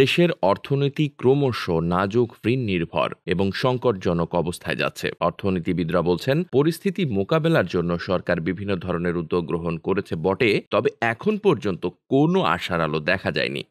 দেশের অর্থনীতি ক্রমশ নাজুক ঋণ নির্ভর এবং সংকটজনক অবস্থায় যাচ্ছে অর্থনীতিবিদরা বলছেন পরিস্থিতি মোকাবেলার জন্য সরকার বিভিন্ন ধরনের উদ্যোগ গ্রহণ করেছে বটে তবে এখন পর্যন্ত কোনো আশার আলো দেখা যায়নি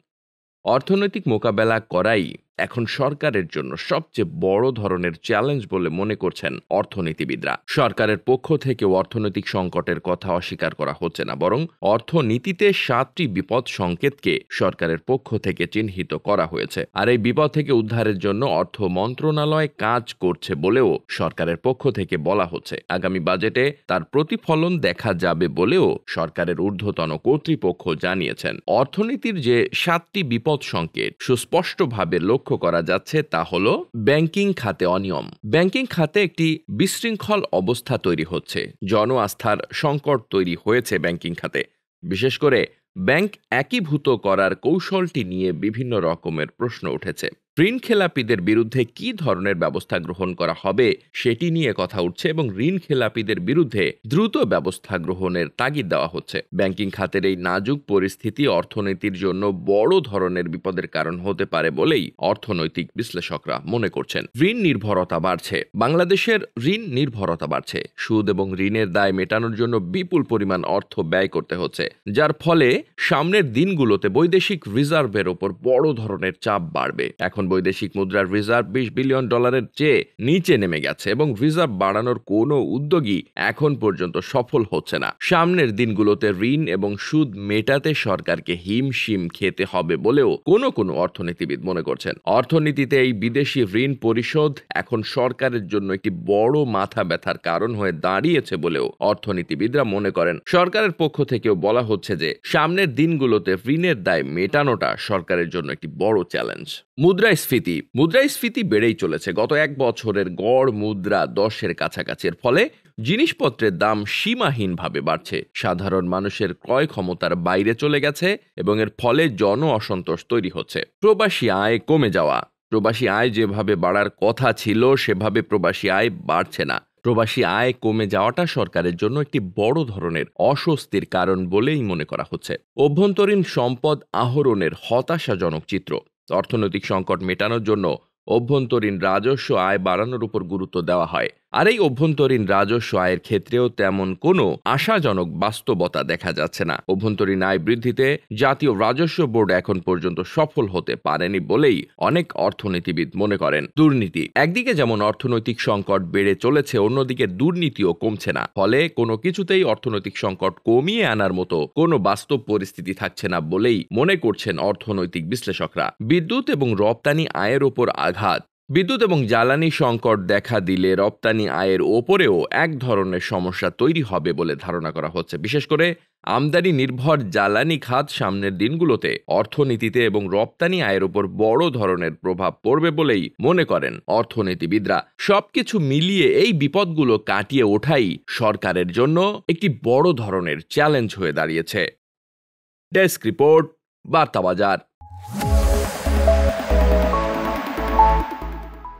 অর্থনৈতিক মোকাবেলা করাই এখন সরকারের জন্য সবচেয়ে বড় ধরনের চ্যালেঞ্জ বলে মনে করছেন অর্থনীতিবিদরা সরকারের পক্ষ থেকে অর্থনৈতিক সংকটের কথা অস্বীকার করা হচ্ছে না বরং অর্থনীতিতে সাতটি বিপদ সংকেতকে সরকারের পক্ষ থেকে চিহ্নিত করা হয়েছে আর এই বিপদ থেকে উদ্ধারের জন্য অর্থ মন্ত্রণালয় কাজ করছে বলেও সরকারের পক্ষ থেকে বলা হচ্ছে আগামী বাজেটে তার প্রতিফলন দেখা যাবে বলেও সরকারের ঊর্ধ্বতন কর্তৃপক্ষ জানিয়েছেন অর্থনীতির যে সাতটি বিপদ সংকেত সুস্পষ্টভাবে লক্ষ্য লক্ষ্য করা যাচ্ছে তা হল ব্যাংকিং খাতে অনিয়ম ব্যাংকিং খাতে একটি বিশৃঙ্খল অবস্থা তৈরি হচ্ছে জন আস্থার সংকট তৈরি হয়েছে ব্যাংকিং খাতে বিশেষ করে ব্যাংক একীভূত করার কৌশলটি নিয়ে বিভিন্ন রকমের প্রশ্ন উঠেছে ঋণ খেলাপিদের বিরুদ্ধে কি ধরনের ব্যবস্থা গ্রহণ করা হবে সেটি নিয়ে কথা উঠছে এবং ঋণ খেলাপিদের বিরুদ্ধে দ্রুত ব্যবস্থা গ্রহণের তাগিদ দেওয়া হচ্ছে ব্যাংকিং খাতের এই নাজুক পরিস্থিতি অর্থনীতির জন্য বড় ধরনের বিপদের কারণ হতে পারে বলেই অর্থনৈতিক বিশ্লেষকরা মনে করছেন ঋণ নির্ভরতা বাড়ছে বাংলাদেশের ঋণ নির্ভরতা বাড়ছে সুদ এবং ঋণের দায় মেটানোর জন্য বিপুল পরিমাণ অর্থ ব্যয় করতে হচ্ছে যার ফলে সামনের দিনগুলোতে বৈদেশিক রিজার্ভের ওপর বড় ধরনের চাপ বাড়বে এখন এখন বৈদেশিক মুদ্রার রিজার্ভ বিশ বিলিয়ন ডলারের চেয়ে নিচে নেমে গেছে এবং রিজার্ভ বাড়ানোর কোনো উদ্যোগই এখন পর্যন্ত সফল হচ্ছে না সামনের দিনগুলোতে ঋণ এবং সুদ মেটাতে সরকারকে হিমশিম খেতে হবে বলেও কোনো কোনো অর্থনীতিবিদ মনে করছেন অর্থনীতিতে এই বিদেশি ঋণ পরিশোধ এখন সরকারের জন্য একটি বড় মাথা ব্যথার কারণ হয়ে দাঁড়িয়েছে বলেও অর্থনীতিবিদরা মনে করেন সরকারের পক্ষ থেকেও বলা হচ্ছে যে সামনের দিনগুলোতে ঋণের দায় মেটানোটা সরকারের জন্য একটি বড় চ্যালেঞ্জ মুদ্রা মুদ্রাস্ফীতি মুদ্রাস্ফীতি বেড়েই চলেছে গত এক বছরের গড় মুদ্রা দশের কাছাকাছি এর ফলে জিনিসপত্রের দাম সীমাহীনভাবে বাড়ছে সাধারণ মানুষের ক্রয় ক্ষমতার বাইরে চলে গেছে এবং এর ফলে জন অসন্তোষ তৈরি হচ্ছে প্রবাসী আয় কমে যাওয়া প্রবাসী আয় যেভাবে বাড়ার কথা ছিল সেভাবে প্রবাসী আয় বাড়ছে না প্রবাসী আয় কমে যাওয়াটা সরকারের জন্য একটি বড় ধরনের অস্বস্তির কারণ বলেই মনে করা হচ্ছে অভ্যন্তরীণ সম্পদ আহরণের হতাশাজনক চিত্র অর্থনৈতিক সংকট মেটানোর জন্য অভ্যন্তরীণ রাজস্ব আয় বাড়ানোর উপর গুরুত্ব দেওয়া হয় আর এই অভ্যন্তরীণ রাজস্ব আয়ের ক্ষেত্রেও তেমন কোনো আশাজনক বাস্তবতা দেখা যাচ্ছে না অভ্যন্তরীণ আয় বৃদ্ধিতে জাতীয় রাজস্ব বোর্ড এখন পর্যন্ত সফল হতে পারেনি বলেই অনেক অর্থনীতিবিদ মনে করেন দুর্নীতি একদিকে যেমন অর্থনৈতিক সংকট বেড়ে চলেছে অন্যদিকে দুর্নীতিও কমছে না ফলে কোনো কিছুতেই অর্থনৈতিক সংকট কমিয়ে আনার মতো কোনো বাস্তব পরিস্থিতি থাকছে না বলেই মনে করছেন অর্থনৈতিক বিশ্লেষকরা বিদ্যুৎ এবং রপ্তানি আয়ের ওপর আঘাত বিদ্যুৎ এবং জ্বালানি সংকট দেখা দিলে রপ্তানি আয়ের ওপরেও এক ধরনের সমস্যা তৈরি হবে বলে ধারণা করা হচ্ছে বিশেষ করে আমদানি নির্ভর জ্বালানি খাত সামনের দিনগুলোতে অর্থনীতিতে এবং রপ্তানি আয়ের ওপর বড় ধরনের প্রভাব পড়বে বলেই মনে করেন অর্থনীতিবিদরা সবকিছু মিলিয়ে এই বিপদগুলো কাটিয়ে ওঠাই সরকারের জন্য একটি বড় ধরনের চ্যালেঞ্জ হয়ে দাঁড়িয়েছে ডেস্ক রিপোর্ট বার্তা বাজার